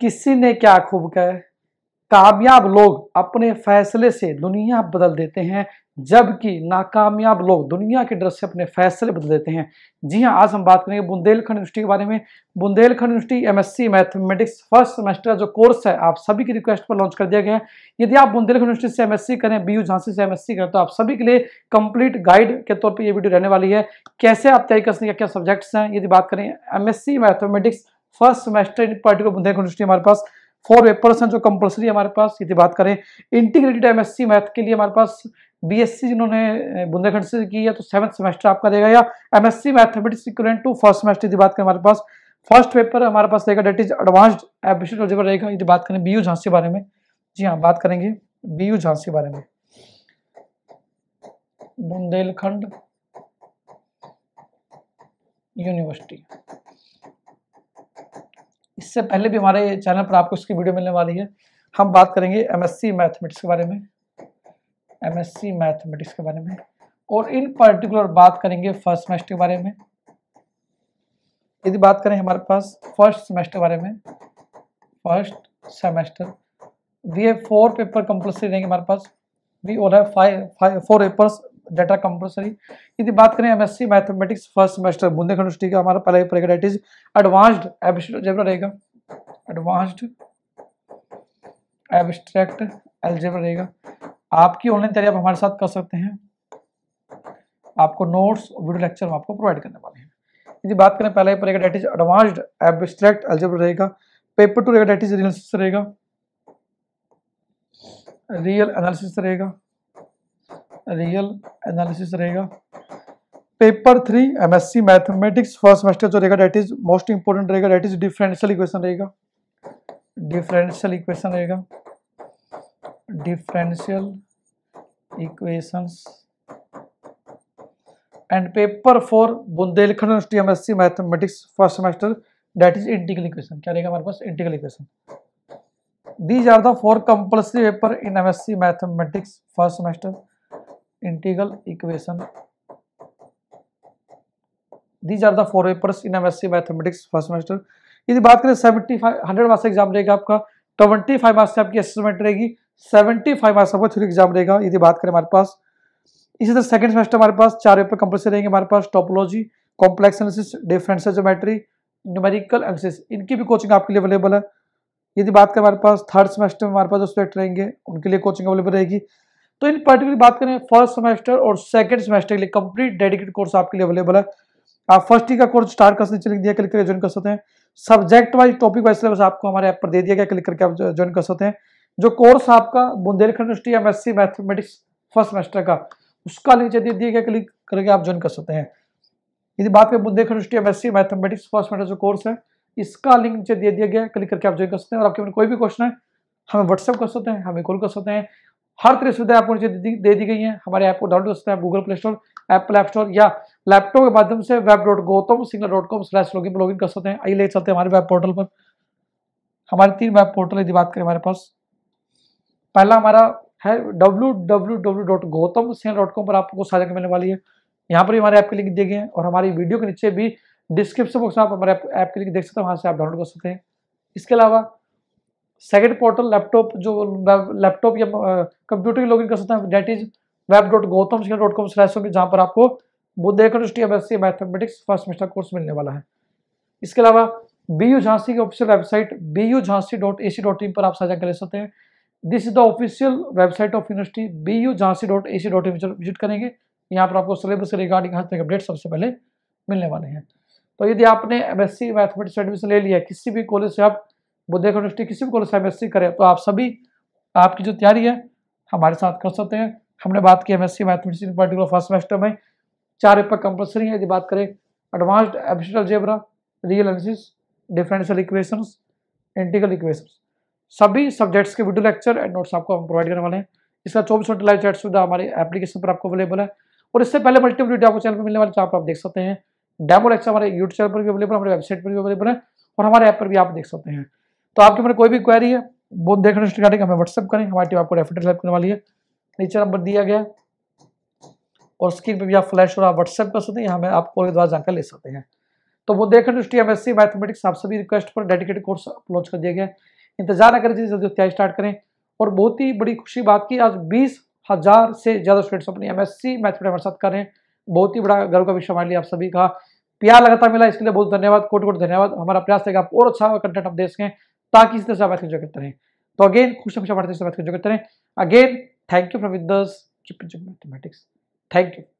किसी ने क्या खूब कहे कामयाब लोग अपने फैसले से दुनिया बदल देते हैं जबकि नाकामयाब लोग दुनिया के डर से अपने फैसले बदल देते हैं जी हाँ आज हम बात करेंगे बुंदेलखंड यूनिवर्सिटी के बारे में Bundelkhand university MSc mathematics first semester जो कोर्स है आप सभी की रिक्वेस्ट पर लॉन्च कर दिया गया है यदि आप बुंदेलखंड यूनिवर्सिटी से एमएससी करें बी झांसी से एमएससी करें तो आप सभी के लिए कंप्लीट गाइड के तौर पर यह वीडियो रहने वाली है कैसे आप तैयारी कर सकते हैं क्या क्या सब्जेक्ट्स हैं यदि बात करें MSc mathematics first semester in particular Bundelkhand university हमारे पास फोर पेपर्स हैं जो कंपलसरी हमारे पास यदि बात करें इंटीग्रेटेड एमएससी मैथ के लिए हमारे पास बीएससी जिन्होंने बुंदेलखंड से की है तो सेवन्थ सेमेस्टर आपका देगा या MSc mathematics equivalent to first semester यदि बात करें हमारे पास फर्स्ट पेपर हमारे पास रहेगा that is advanced appreciate algebra रहेगा यदि बात करें बी यू झांसी के बारे में जी हाँ बात करेंगे बी यू झांसी के बारे में बुंदेलखंड यूनिवर्सिटी इससे पहले भी हमारे चैनल पर आपको इसकी वीडियो मिलने वाली है हम बात करेंगे एमएससी मैथमेटिक्स के बारे में एमएससी मैथमेटिक्स के बारे में और इन पर्टिकुलर बात करेंगे फर्स्ट सेमेस्टर के बारे में यदि बात करें हमारे पास फर्स्ट सेमेस्टर के बारे में फर्स्ट सेमेस्टर ये फोर पेपर कंपलसरी रहेंगे हमारे पास वी और फोर पेपर्स डेटा कंपलसरी यदि बात करें MSc mathematics first semester Bundelkhand का हमारा पहला पेपर रहेगा डेट इज एडवांस्ड एब्स्ट्रेट रहेगा एडवांस्ड एबस्ट्रैक्ट एल्जेब्रा रहेगा आपकी ऑनलाइन तैयारी आप हमारे साथ कर सकते हैं आपको नोट्स और वीडियो लेक्चर हम आपको प्रोवाइड करने वाले हैं यदि बात करें पहला पेपर पड़ेगा that is advanced abstract algebra रहेगा पेपर टू रहेगा डेट इज एनालिसिस रहेगा रियल एनालिसिस रहेगा रियल एनालिसिस रहेगा paper three MSc mathematics first semester जो रहेगा डेट इज मोस्ट इंपोर्टेंट रहेगा डेट इज डिफरेंशियल इक्वेशन रहेगा डिफरेंशियल इक्वेशन रहेगा differential equations and paper four Bundelkhand university M S C mathematics first semester that is integral equation क्या रहेगा हमारे पास integral equation these are the four compulsory paper in M S C mathematics first semester integral equation these are the four papers in M S C mathematics first semester यदि बात करें seventy five hundred marks exam रहेगा आपका twenty five marks से आपकी assessment रहेगी seventy five marks आपका three exam रहेगा यदि बात करें हमारे पास इसी तरह सेकंड सेमेस्टर हमारे पास चार पेपर कंपल्सरी रहेंगे हमारे पास topology complex analysis differential geometry numerical analysis इनकी भी कोचिंग आपके लिए अवेलेबल है यदि बात करें हमारे पास थर्ड सेमेस्टर में हमारे पास जो स्टूडेंट रहेंगे उनके लिए कोचिंग अवेलेबल रहेगी तो इन पर्टिकुलर बात करें फर्स्ट सेमेस्टर और सेकंड सेमेस्टर के लिए कंप्लीट डेडिकेटेड कोर्स आपके लिए अवेलेबल है आप फर्स्ट ईयर का कोर्स स्टार्ट कर सकते हैं क्लिक करके ज्वाइन कर सकते हैं subject wise topic wise syllabus आपको हमारे ऐप पर दे दिया गया क्लिक करके आप ज्वाइन कर सकते हैं जो कोर्स आपका Bundelkhand university M S mathematics first semester का उसका लिंक दे दिया गया क्लिक करके आप ज्वाइन कर सकते हैं यदि बात करें Bundelkhand university M S mathematics first semester जो कोर्स है इसका लिंक नीचे दे दिया गया क्लिक करके आप ज्वाइन कर सकते हैं और आपके मन कोई भी क्वेश्चन है हमें व्हाट्सअप कर सकते हैं हमें कॉल कर सकते हैं हर तरह सुविधा आपको नीचे दे दी गई है हमारे ऐप को डाउनलोड सकते हैं Google Play Store Apple App Store या लैपटॉप के माध्यम से web dot Gautam Singh dot com slash login पर लॉगिन कर सकते हैं आइए ले चलते हैं हमारे वेब पोर्टल पर हमारे तीन वेब पोर्टल यदि बात करें हमारे पास पहला हमारा है W W W dot Gautam Singh dot com पर आपको साझा मिलने वाली है यहाँ पर भी हमारे ऐप के लिंक दिए गए हैं और हमारी वीडियो के नीचे भी डिस्क्रिप्शन बॉक्स में आप हमारे ऐप के लिंक देख सकते हैं वहाँ से आप डाउनलोड कर सकते हैं इसके अलावा सेकेंड पोर्टल लैपटॉप जो लैपटॉप या कंप्यूटर की लॉगिन कर सकते हैं that is web dot Gautam Singh dot com slash होगी जहाँ पर आपको बुद्ध university M S C mathematics first semester course मिलने वाला है इसके अलावा बी यू झांसी की official website B U Jhansi dot A C dot in पर आप साझा कर सकते हैं this is the official website of university B U Jhansi dot A C dot in visit करेंगे यहाँ पर आपको सिलेबस के रिगार्डिंग हर तक अपडेट सबसे पहले मिलने वाले हैं तो यदि आपने M S C mathematics admission ले लिया किसी भी कॉलेज से आप बुद्धेखंड निफ्टी किसी भी कॉलेज से एम करें तो आप सभी आपकी जो तैयारी है हमारे साथ कर सकते हैं हमने बात की M S C mathematics particular first semester में चार पेपर कंपलसरी है यदि बात करें advanced abstract algebra real analysis differential equations integral equations सभी सब्जेक्ट्स के वीडियो लेक्चर एंड नोट्स आपको हम प्रोवाइड करने वाले हैं इसका चौबीस घंटे लाइव चैट सुविधा हमारे एप्लीकेशन पर आपको अवेलेबल है और इससे पहले मल्टी वीडियो आपको चैनल पर मिलने वाले जहाँ पर आप देख सकते हैं डेमो लेक्चर हमारे यूट्यूब चैनल पर भी अवेलेबल हमारे वेबसाइट पर भी अवेलेबल है और हमारे ऐप पर भी आप देख सकते हैं तो आपके मेरे कोई भी क्वेरी है वो देखने रिगार्डिंग हमें व्हाट्सअप करें हमारी टीम आपको रेफर हेल्प करने वाली है नीचे नंबर दिया गया और स्क्रीन पर भी आप फ्लैश और आप व्हाट्सएप कर सकते हैं यहाँ आप कॉल के द्वारा जानकारी ले सकते हैं तो वो देखने दृष्टि एम एस सी मैथमेटिक्स आप सभी रिक्वेस्ट पर डेडिकेटेड कोर्स लॉन्च कर दिया गया इंतजार ना करें जल्दी जल्दी तैयारी स्टार्ट करें और बहुत ही बड़ी खुशी बात की आज बीस हज़ार से ज़्यादा स्टूडेंट्स अपनी एम एस सी मैथमेटिक्स हमारे साथ करें बहुत ही बड़ा गर्व का विषय हमारे लिए आप सभी का प्यार लगातार मिला इसके लिए बहुत धन्यवाद कोट कोट धन्यवाद हमारा प्रयास है कि आप और अच्छा कंटेंट आप दे सकें ताकि इस तरह से आप एंजॉय करते रहें तो अगेन खुश खुश पढ़ते करते रहें again thank you for with mathematics thank you